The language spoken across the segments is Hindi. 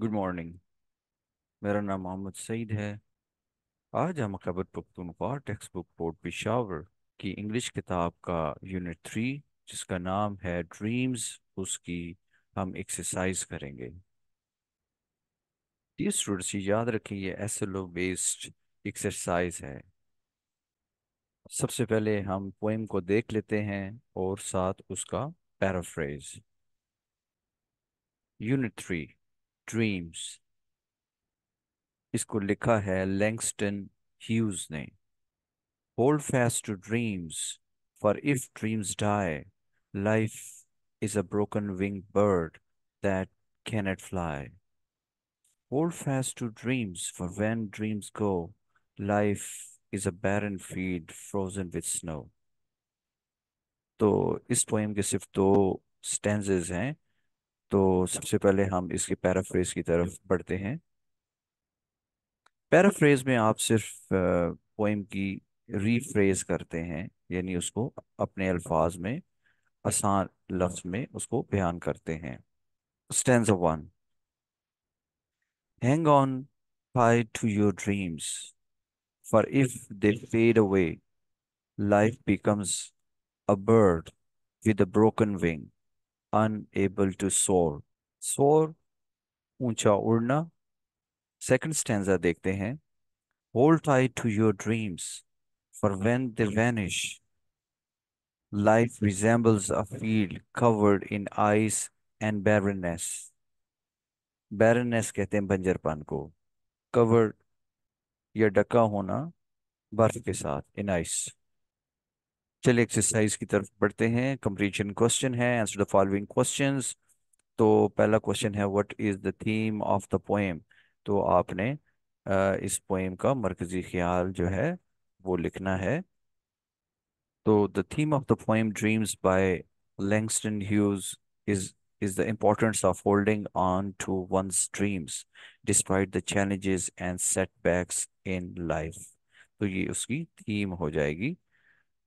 गुड मॉर्निंग मेरा नाम मोहम्मद सईद है आज हम Khyber Pakhtunkhwa textbook board Peshawar की इंग्लिश किताब का यूनिट थ्री जिसका नाम है ड्रीम्स उसकी हम एक्सरसाइज करेंगे ये स्टूडेंट्स याद रखें ये S L O based exercise है सबसे पहले हम पोइम को देख लेते हैं और साथ उसका पैराफ्रेज यूनिट थ्री ड्रीम्स इसको लिखा है लैंगस्टन ह्यूज ने hold fast to dreams for if dreams die life is a broken wing bird that cannot fly. Hold fast to dreams, for when dreams go, life is a barren field frozen with snow तो इस पोएम के सिर्फ दो स्टेंजेस हैं तो सबसे पहले हम इसके पैराफ्रेज की तरफ बढ़ते हैं पैराफ्रेज में आप सिर्फ पोइम की रीफ्रेज करते हैं यानी उसको अपने अल्फाज में आसान लफ्ज में उसको बयान करते हैं stanza one hang on fight to your dreams for if they fade away life becomes a bird with a broken wing unable to soar soar ऊंचा उड़ना सेकंड स्टैंडा देखते हैं hold tight to your dreams for when they vanish life resembles a field covered in ice and barrenness barrenness कहते हैं बंजरपन को कवर्ड या ढका होना बर्फ के साथ इन आइस चलिए एक्सरसाइज की तरफ बढ़ते हैं कंप्लीशन क्वेश्चन है आंसर द फॉलोइंग क्वेश्चंस तो पहला क्वेश्चन है what is the theme of the poem तो आपने इस पोएम का मरकजी ख्याल जो है वो लिखना है तो the theme of the poem dreams by Langston Hughes is is the importance of holding on to one dreams despite the challenges and setbacks in life तो ये उसकी थीम हो जाएगी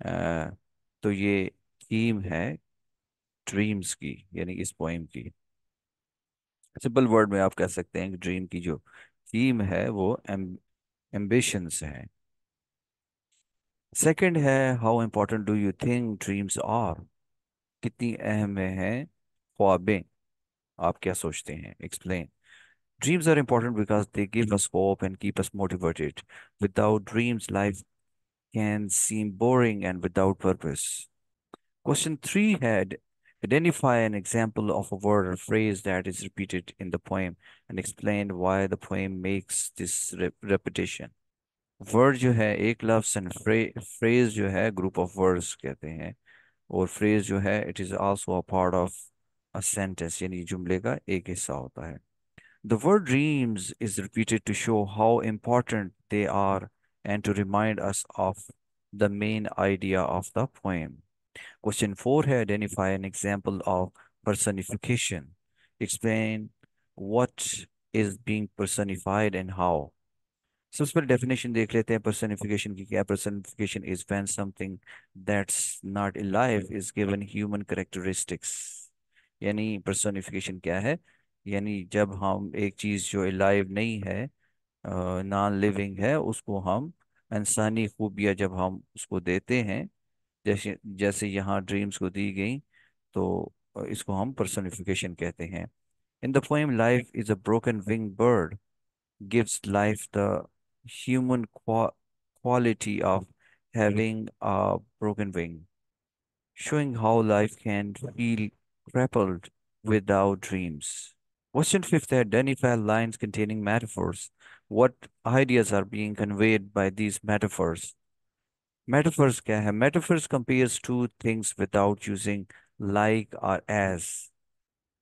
तो ये थीम है ड्रीम्स की यानी इस पोइम की सिंपल वर्ड में आप कह सकते हैं कि ड्रीम की जो थीम है वो एम एम्बिशंस है सेकंड है how important do you think dreams are कितनी अहम है ख्वाबें आप क्या सोचते हैं explain dreams are important because they give us hope and keep us motivated without dreams life can seem boring and without purpose. Question three had identify an example of a word or phrase that is repeated in the poem and explain why the poem makes this repetition. Word you have a loves and fra- phrase you have group of words kehte hai. or phrase you have it is also a part of a sentence. Yani jumle ka ek the word dreams is repeated to show how important they are and to remind us of the main idea of the poem. Question 4 here, identify an example of personification. Explain what is being personified and how. So इस definition देख लेते हैं personification की क्या personification is when something that's not alive is given human characteristics यानी personification क्या है यानी जब हम एक चीज़ जो alive नहीं है नॉन लिविंग है उसको हम इंसानी खूबियाँ जब हम उसको देते हैं जैसे जैसे यहाँ ड्रीम्स को दी गई तो इसको हम पर्सनिफिकेशन कहते हैं in the poem life is a broken wing bird gives life the human quality of having a broken wing showing how life can feel crippled without dreams question fifth है identify lines containing metaphors what ideas are being conveyed by these metaphors. Metaphors can have metaphors compares two things without using like or as.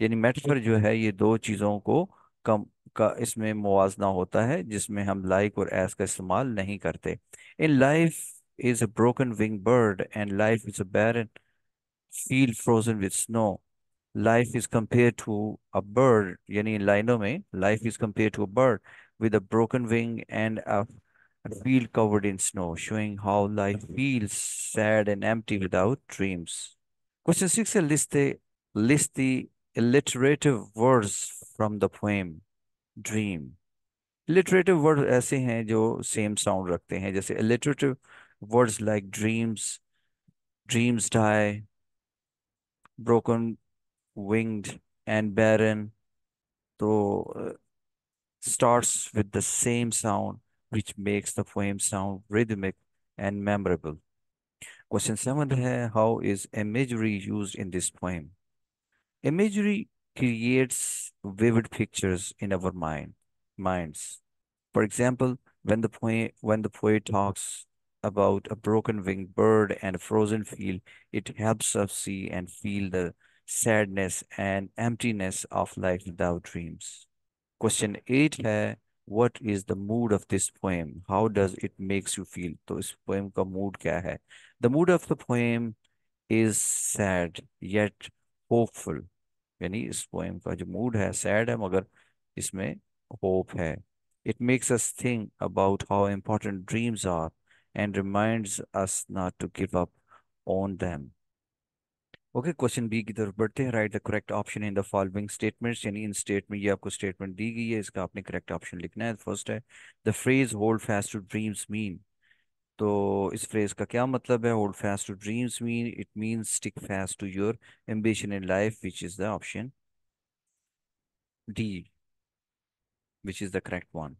यानी metaphor जो है ये दो चीजों को कम का इसमें मुआजना होता है जिसमें हम like और as का इस्तेमाल नहीं करते. In life is a broken wing bird and life is a barren field frozen with snow. Life is compared to a bird. यानी लाइनों में life is compared to a bird with a broken wing and a field covered in snow, showing how life feels sad and empty without dreams. Question six List the, list the alliterative words from the poem Dream. Alliterative words ऐसे हैं जो same sound रखते हैं जैसे alliterative words like dreams, dreams die, broken winged and barren. तो starts with the same sound, which makes the poem sound rhythmic and memorable. Question seven How is imagery used in this poem? Imagery creates vivid pictures in our mind minds. For example, when the poet when the poet talks about a broken winged bird and a frozen field, it helps us see and feel the sadness and emptiness of life without dreams. Question eight है what is the mood of this poem how does it makes you feel तो इस पोएम का मूड क्या है the mood of the poem is sad yet hopeful यानी इस पोएम का जो मूड है सैड है मगर इसमें होप है it makes us think about how important dreams are and reminds us not to give up on them okay question B की तरफ बढ़ते हैं write the correct option in the following statements यानी इन स्टेटमेंट ये आपको स्टेटमेंट दी गई है इसका आपने करेक्ट ऑप्शन लिखना है फर्स्ट है the phrase hold fast to dreams mean तो इस फ्रेज का क्या मतलब है hold fast to dreams mean it mean stick fast to your ambition in life which is the option D which is the correct one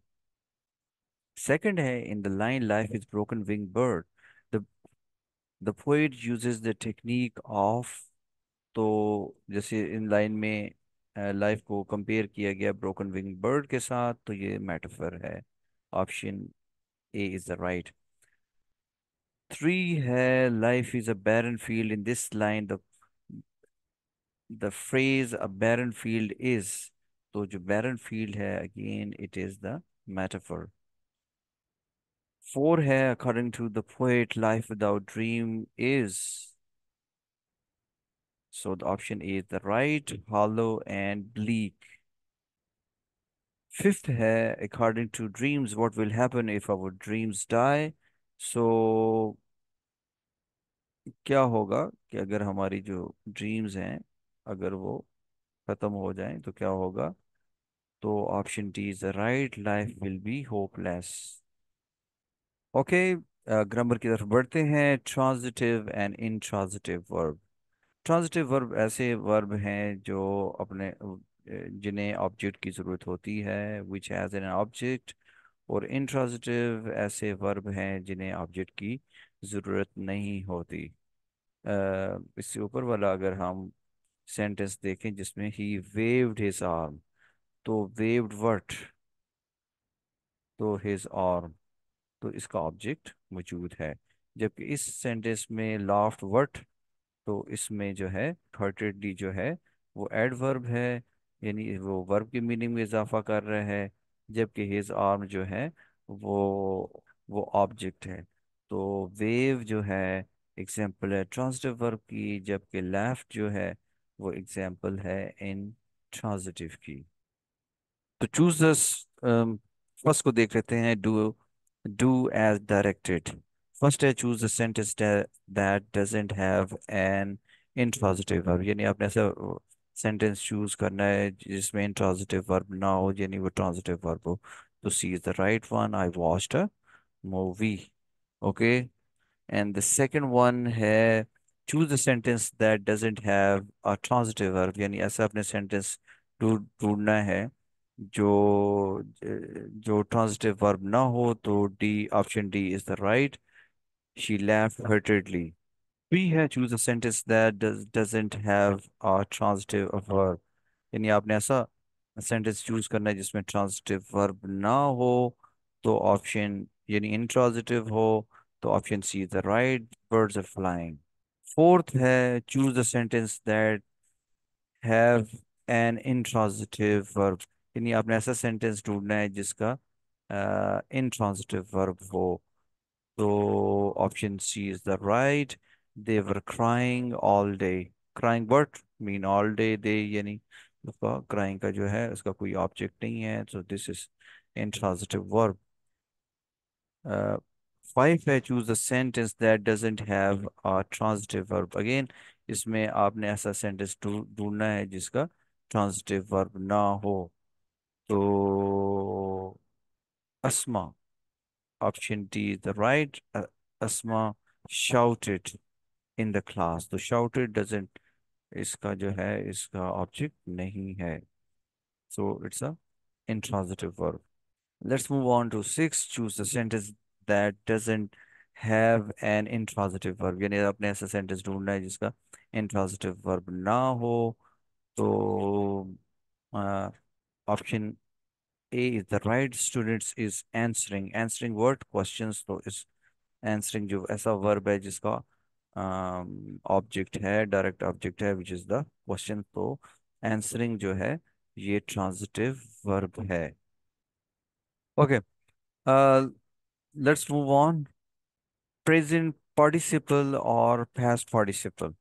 second है in the line life is broken wing bird the poet use the technique of तो जैसे इन लाइन में लाइफ को कंपेयर किया गया ब्रोकन विंग बर्ड के साथ तो ये मेटाफर है option A is the right three है life is a barren field in this line the the phrase a barren field is तो जो बैरन फील्ड है again it is the metaphor four है according to the poet life without dream is so the option is the right hollow and bleak fifth है according to dreams what will happen if our dreams die so क्या होगा कि अगर हमारी जो ड्रीम्स हैं अगर वो खत्म हो जाए तो क्या होगा तो option D is the right life will be hopeless okay grammar uh, की तरफ बढ़ते हैं transitive and intransitive verb transitive verb ऐसे वर्ब हैं जो अपने जिन्हें ऑब्जेक्ट की ज़रूरत होती है विच हैज़ एन ऑब्जेक्ट और इंट्रांजिटिव ऐसे वर्ब हैं जिन्हें ऑब्जेक्ट की ज़रूरत नहीं होती uh, इससे ऊपर वाला अगर हम सेंटेंस देखें जिसमें ही वेव्ड हिज आर्म तो वेव्ड वर्ट तो हिज आर्म तो इसका ऑब्जेक्ट मौजूद है जबकि इस सेंटेंस में लाफ्ट वर्ट तो इसमें जो है थर्टेडली जो है वो एडवर्ब है यानी वो वर्ब की मीनिंग में इजाफा कर रहे हैं जबकि हिज आर्म जो है वो वो ऑब्जेक्ट है तो वेव जो है एग्जाम्पल है ट्रांजिटिव वर्ब की जबकि लेफ्ट जो है वो एग्जाम्पल है इन ट्रांजिटिव की तो चूज दस फर्स्ट को देख लेते हैं do do as directed. First I choose a sentence that doesn't have an intransitive verb. यानी आपने ऐसा sentence choose करना है जिसमें intransitive verb ना हो यानी वो transitive verb हो. तो C is the right one. I watched a movie. Okay. And the second one है choose a sentence that doesn't have a transitive verb. यानी ऐसा अपने sentence ढूंढना है जो जो ट्रांजिटिव वर्ब ना हो तो D option D is the right she left hurriedly three है choose a sentence that doesn't have a transitive verb यानी आपने ऐसा सेंटेंस चूज करना है जिसमें ट्रांजिटिव वर्ब ना हो तो ऑप्शन यानी इंट्रांजिटिव हो तो option C is the right birds are flying fourth है choose the sentence that have an intransitive verb यानी आपने ऐसा सेंटेंस ढूंढना है जिसका इनट्रांजिटिव वर्ब हो तो option C is the right they were crying all day crying word mean all day they यानी उसका क्राइंग का जो है उसका कोई ऑब्जेक्ट नहीं है so this is intransitive verb five है choose the sentence that doesn't have a transitive verb again इसमें आपने ऐसा सेंटेंस ढूंढना है जिसका ट्रांजिटिव वर्ब ना हो So Asma, option D is the right. Uh, Asma shouted in the class. So shouted doesn't, इसका जो है इसका object nahi hai. So it's a intransitive verb. Let's move on to six. Choose the sentence that doesn't have an intransitive verb. यानी आपने ऐसा sentence ढूंढना है jiska intransitive verb ना ho. So uh, option A is the right students is answering answering word questions तो इस एंसरिंग जो ऐसा वर्ब है जिसका ऑब्जेक्ट um, है डायरेक्ट ऑब्जेक्ट है विच इज द क्वेश्चन तो एंसरिंग जो है ये ट्रांजिटिव वर्ब है okay let's move on present participle और पास्ट पार्टिसिपल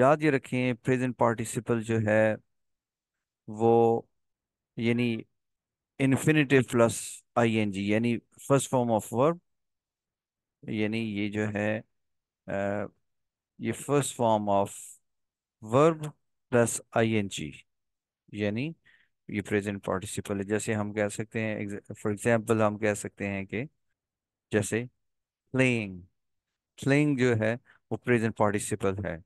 याद ये रखें प्रेजेंट पार्टिसिपल जो है वो यानी infinitive plus I N G यानी फर्स्ट फॉर्म ऑफ वर्ब यानी ये जो है ये first form of verb plus I N G यानी ये प्रेजेंट पार्टिसिपल है जैसे हम कह सकते हैं फॉर एग्जांपल हम कह सकते हैं कि जैसे प्लेइंग प्लेइंग जो है वो प्रेजेंट पार्टिसिपल है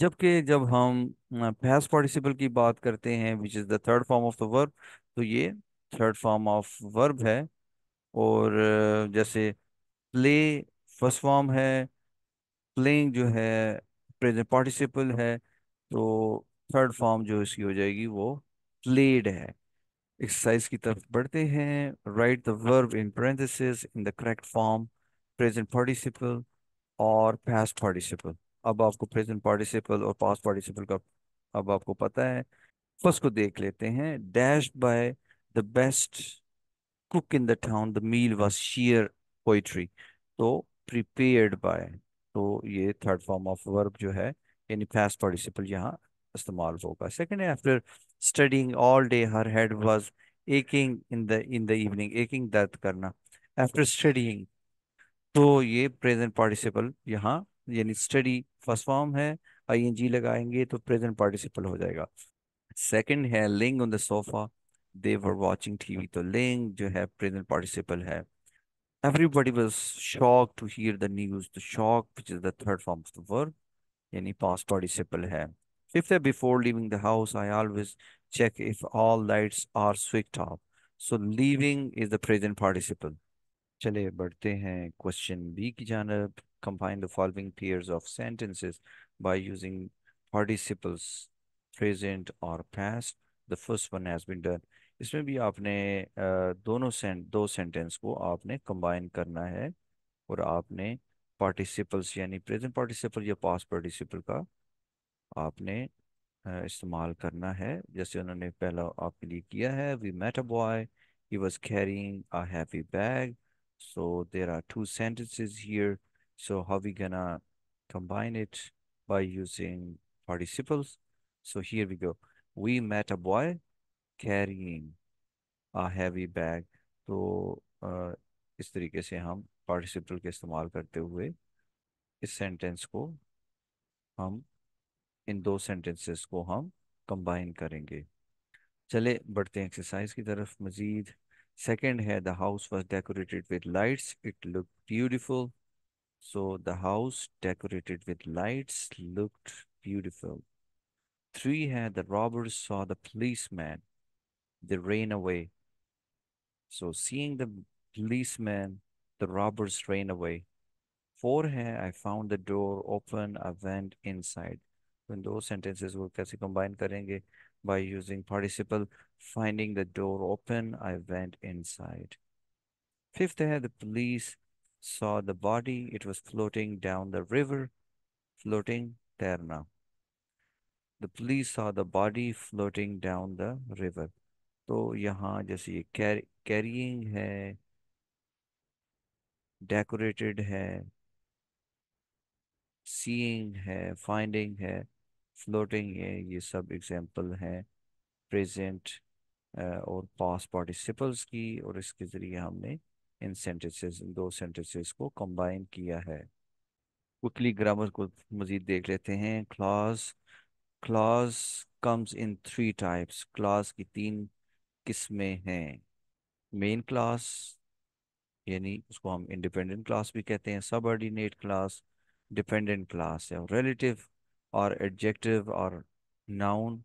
जबकि जब हम पास्ट पार्टिसिपल की बात करते हैं which is the third form of the verb तो ये थर्ड फॉर्म ऑफ वर्ब है और जैसे प्ले फर्स्ट फॉर्म है प्लेइंग जो है प्रेजेंट पार्टिसिपल है तो थर्ड फॉर्म जो इसकी हो जाएगी वो प्लेड है एक्सरसाइज की तरफ बढ़ते हैं write the verb in parenthesis in the correct form present participle और पास्ट पार्टिसिपल अब आपको प्रेजेंट पार्टिसिपल और पास्ट पार्टिसिपल का अब आपको पता है फर्स्ट को देख लेते हैं dash by the best cook in the town the meal was शेयर पोइट्री तो प्रिपेयर्ड बाय तो ये थर्ड फॉर्म ऑफ वर्ब जो है यानी फैस्ट पार्टिसिपल यहाँ इस्तेमाल होगा second after studying all day her head was aching in the in the evening aching दर्द करना आफ्टर स्टडिंग तो ये प्रेजेंट पार्टिसिपल यहाँ यानी स्टडी फर्स्ट फॉर्म है आईएनजी लगाएंगे तो प्रेजेंट पार्टिसिपल हो जाएगा सेकंड है lying on the sofa they were watching TV तो लिंग जो है प्रेजेंट पार्टिसिपल है everybody was shock to hear the news तो shock which is the third form of the verb यानी पास्ट पार्टिसिपल है फिफ्थ है before leaving the house I always check if all lights are switch off so leaving is the present participle चले बढ़ते हैं क्वेश्चन बी की जानब combine the following pairs of sentences by using participles present or past the first one has been done इसमें भी आपने दोनों सेंट दो सेंटेंस को आपने कंबाइन करना है और आपने पार्टिसिपल्स यानी प्रेजेंट पार्टिसिपल या पास्ट पार्टिसिपल का आपने इस्तेमाल करना है जैसे उन्होंने पहला आपके लिए किया है we met a boy he was carrying a heavy bag so there are two sentences here so how we gonna combine it by using participles. So here we go. We met a boy carrying a heavy bag. So ah, इस तरीके से हम participle के इस्तेमाल करते हुए इस sentence को हम इन दो sentences को हम combine करेंगे चले बढ़ते हैं एक्सरसाइज की तरफ मज़ीद सेकंड है the house was decorated with lights it look beautiful So the house, decorated with lights, looked beautiful. Three had the robbers saw the policeman. They ran away. So seeing the policeman, the robbers ran away. Four hai, I found the door open, I went inside. When those sentences will कैसे combine करेंगे by using participle finding the door open I went inside fifth है the police saw the body. It was floating down the river, floating Terna. The police saw the body floating down the river. तो यहाँ जैसे ये carrying कैरिंग है डेकोरेटेड है सीइंग है फाइंडिंग है फ्लोटिंग है ये सब एग्जांपल present uh, और past participles की और इसके ज़रिए हमने इन सेंटेंसेस इन दो सेंटेंसेस को कंबाइन किया है क्विकली ग्रामर को मजीद देख लेते हैं clause clause comes in three types clause की तीन किस्में हैं मेन क्लास यानी उसको हम इंडिपेंडेंट क्लास भी कहते हैं subordinate clause dependent clause या रिलेटिव और एडजेक्टिव और noun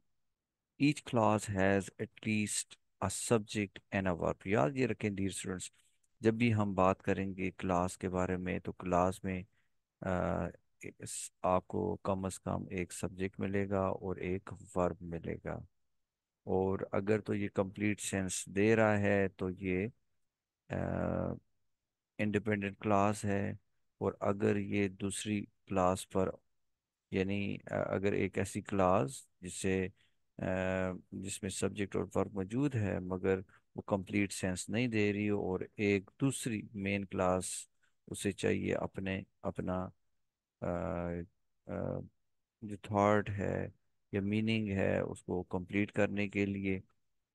each clause has at least a subject and a verb याद ये रखें डियर स्टूडेंट्स जब भी हम बात करेंगे क्लास के बारे में तो क्लास में आ, आपको कम से कम एक सब्जेक्ट मिलेगा और एक वर्ब मिलेगा और अगर तो ये कंप्लीट सेंस दे रहा है तो ये इंडिपेंडेंट क्लास है और अगर ये दूसरी क्लास पर यानी अगर एक ऐसी क्लास जिसे जिसमें सब्जेक्ट और वर्ब मौजूद है मगर वो कंप्लीट सेंस नहीं दे रही हो और एक दूसरी मेन क्लास उसे चाहिए अपने अपना आ, आ, जो थाट है या मीनिंग है उसको कंप्लीट करने के लिए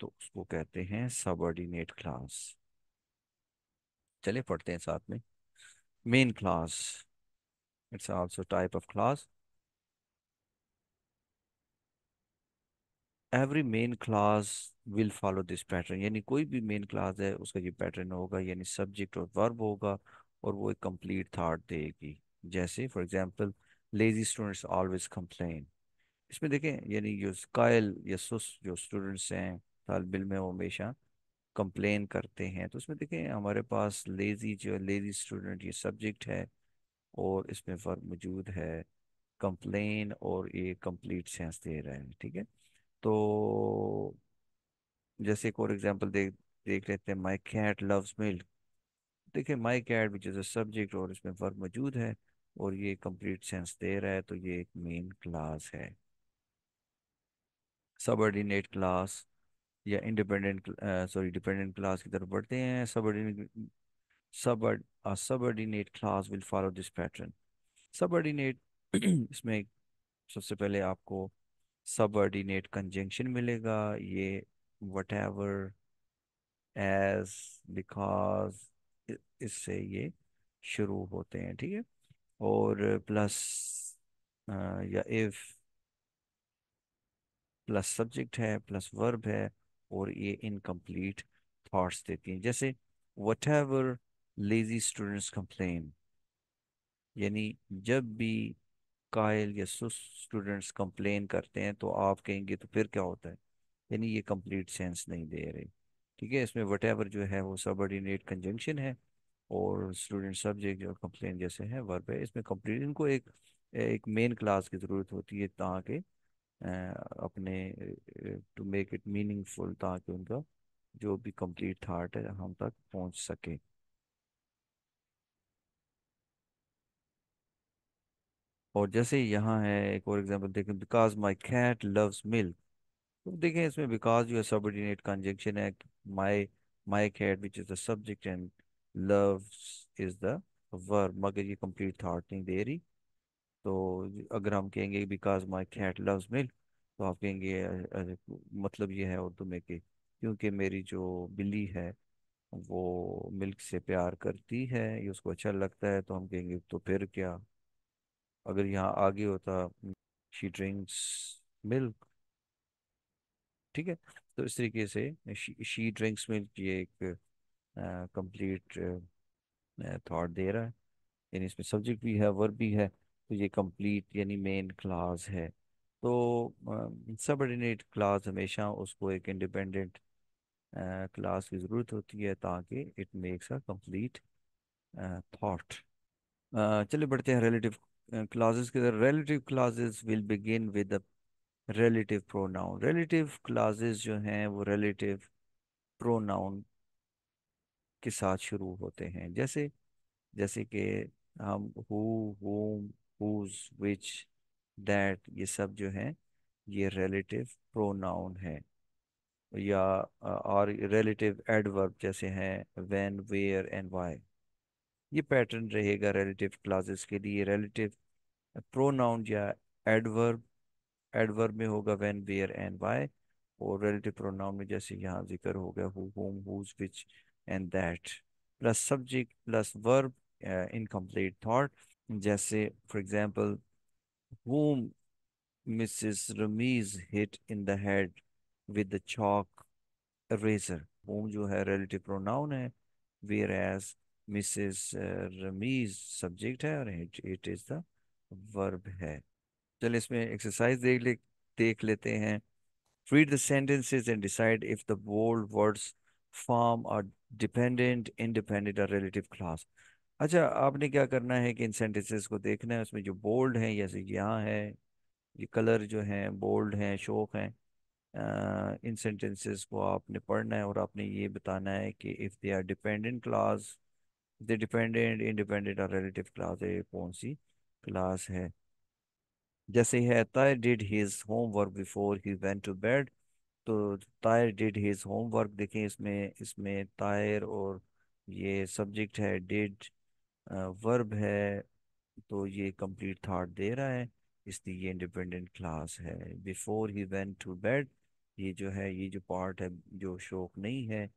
तो उसको कहते हैं ऑर्डिनेट क्लास चले पढ़ते हैं साथ में main clause it's also type of clause every main clause will follow this pattern यानी कोई भी मेन क्लास है उसका ये पैटर्न होगा यानी सब्जेक्ट और वर्ब होगा और वो एक कंप्लीट थाट देगी जैसे for example lazy students always complain इसमें देखें यानी जो कायल या सुस्त जो स्टूडेंट्स हैं तालब में वो हमेशा कंप्लेन करते हैं तो उसमें देखें हमारे पास लेजी जो लेजी स्टूडेंट ये सब्जेक्ट है और इसमें फर्क मौजूद है कंप्लेन और ये कंप्लीट सेंस दे रहे हैं ठीक है तो जैसे एक और एग्जाम्पल देख देख लेते हैं माई कैट लव्स मिल्क देखिए my cat which is a subject और इसमें वर्क मौजूद है और ये कंप्लीट सेंस दे रहा है तो ये एक मेन क्लास है सबऑर्डिनेट क्लास या इंडिपेंडेंट सॉरी डिपेंडेंट क्लास की तरफ बढ़ते हैं subordinate sub clause will follow this pattern subordinate इसमें सबसे पहले आपको सब ऑर्डिनेट कंजेंशन मिलेगा ये वट एवर एज बिकॉज इससे ये शुरू होते हैं ठीक है और प्लस आ, या इफ प्लस सब्जेक्ट है प्लस वर्ब है और ये इनकम्प्लीट थॉट्स देती हैं जैसे whatever lazy students complain यानी जब भी कायल या सुस्त स्टूडेंट्स कंप्लेन करते हैं तो आप कहेंगे तो फिर क्या होता है यानी ये कंप्लीट सेंस नहीं दे रहे ठीक है इसमें वट जो है वो सबऑर्डिनेट कंजंक्शन है और स्टूडेंट सब्जेक्ट जो कंप्लेन जैसे है वर्ब है इसमें कंप्लीट इनको एक एक मेन क्लास की ज़रूरत होती है ताकि अपने टू मेक इट मीनिंगफुल ताकि उनका जो भी कंप्लीट थाट है हम तक पहुंच सके और जैसे यहाँ है एक और एग्जांपल देखें because my cat loves milk तो देखें इसमें बिकॉज जो है सबऑर्डिनेट कंजेंशन है my my cat which is the subject and loves is the verb मगर ये कंप्लीट थाट नहीं दे रही तो अगर हम कहेंगे because my cat loves milk तो आप कहेंगे मतलब ये है उर्दू में कि क्योंकि मेरी जो बिल्ली है वो मिल्क से प्यार करती है ये उसको अच्छा लगता है तो हम कहेंगे तो फिर क्या अगर यहाँ आगे होता शी ड्रिंक्स मिल्क ठीक है तो इस तरीके से शी, ड्रिंक्स मिल्क ये एक कंप्लीट थॉट दे रहा है यानी इसमें सब्जेक्ट भी है वर्ब भी है तो ये कंप्लीट यानी मेन क्लास है तो सबऑर्डिनेट क्लास हमेशा उसको एक इंडिपेंडेंट क्लास की ज़रूरत होती है ताकि it makes a complete thought चलिए बढ़ते हैं रिलेटिव क्लासेस के अंदर relative clauses will begin with relative pronoun relative clauses जो हैं वो रिलेटिव प्रोनाउन के साथ शुरू होते हैं जैसे जैसे कि हम who whom whose which that ये सब जो हैं ये रिलेटिव प्रोनाउन है या और रिलेटिव एडवर्ब जैसे हैं व्हेन वेयर एंड वाई ये पैटर्न रहेगा रिलेटिव क्लासेस के लिए रिलेटिव प्रोनाउन या एडवर्ब एडवर्ब में होगा व्हेन वेयर एंड व्हाई और रिलेटिव प्रोनाउन में जैसे यहाँ जिक्र हो गया who whom whose which and that plus subject plus verb incomplete thought जैसे for example whom Mrs Ramiz hit in the head with the chalk eraser whom जो है relative प्रोनाउन है, whereas Mrs Ramiz subject है और इट इज द वर्ब है चल इसमें एक्सरसाइज देख ले देख लेते हैं read the sentences and decide if the bold words form are dependent independent और रिलेटिव क्लास अच्छा आपने क्या करना है कि इन सेंटेंसेस को देखना है उसमें जो बोल्ड हैं जैसे यहाँ है ये कलर जो हैं बोल्ड हैं शोक हैं आ, इन सेंटेंसेस को आपने पढ़ना है और आपने ये बताना है कि if they are dependent clause the dependent independent और रिलेटिव क्लास है कौन सी क्लास है जैसे है Tyler did his homework before he went to bed तो तायर डिड हिज होमवर्क देखें इसमें इसमें तायर और ये सब्जेक्ट है डिड वर्ब है तो ये कंप्लीट थाट दे रहा है इसलिए ये इंडिपेंडेंट क्लास है before he went to bed ये जो है ये जो पार्ट है जो शौक नहीं है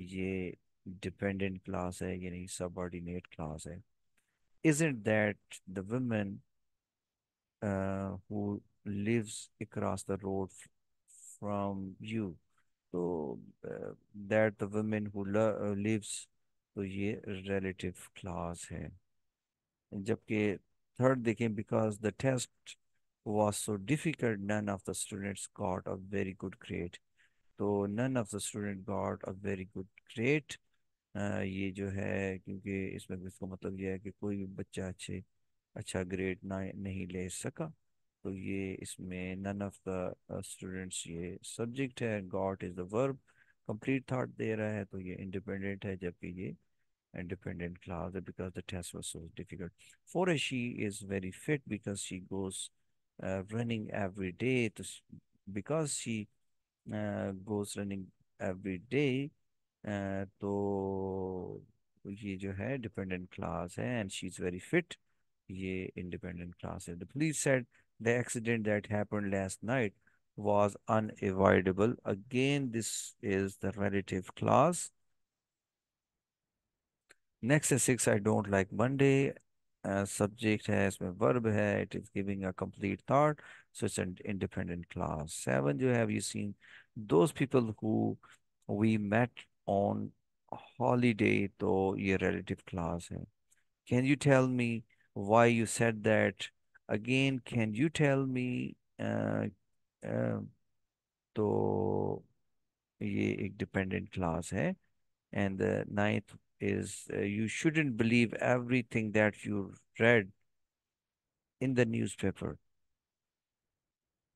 ये Dependent class है यानी subordinate class क्लास है isn't that the women uh, who lives across the road from you so uh, that the women who uh, lives तो ye relative class In जबकि third देखें because the test was so difficult none of the students got a very good grade so none of the student got a very good grade ये जो है क्योंकि इसमें इसका मतलब यह है कि कोई भी बच्चा अच्छे अच्छा ग्रेड ना नहीं ले सका तो ये इसमें नन ऑफ द स्टूडेंट्स ये सब्जेक्ट है got is the verb complete thought दे रहा है तो ये इंडिपेंडेंट है जबकि ये इंडिपेंडेंट क्लास है because the test was so difficult for she is very fit because she goes running every day because she goes running every day तो ये जो है डिपेंडेंट क्लास है and she is very fit ये इंडिपेंडेंट क्लास है the police said the accident that happened last night was unavoidable again this is the relative class next is 6 i don't like monday subject है इसमें वर्ब है it is giving a complete thought so it's an independent clause seven जो है we seen those people who we met on holiday, to your relative class. Can you tell me why you said that? Again, can you tell me? So, uh, तो ये एक dependent And the ninth is uh, you shouldn't believe everything that you read in the newspaper.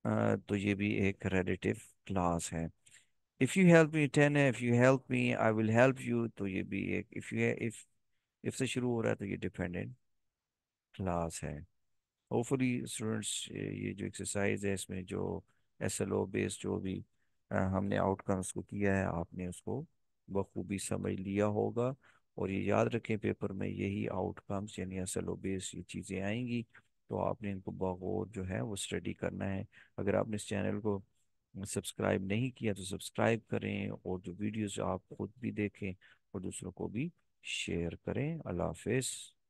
Uh, तो ये भी एक relative class if you help me ten है if you help me I will help you तो ये भी एक इफ़ यू इफ़ इफ़ से शुरू हो रहा है तो ये डिपेंडेंट क्लास है होपफुली स्टूडेंट्स ये जो एक्सरसाइज है इसमें जो एस एल ओ बेस्ड जो भी हमने आउटकम्स को किया है आपने उसको बखूबी समझ लिया होगा और ये याद रखें पेपर में यही आउटकम्स यानी एस एल ओ बेस ये चीज़ें आएंगी तो आपने इनको बगौर जो है वो स्टडी करना है अगर आपने इस चैनल को सब्सक्राइब नहीं किया तो सब्सक्राइब करें और जो वीडियोज़ आप खुद भी देखें और दूसरों को भी शेयर करें अल्लाह हाफिज़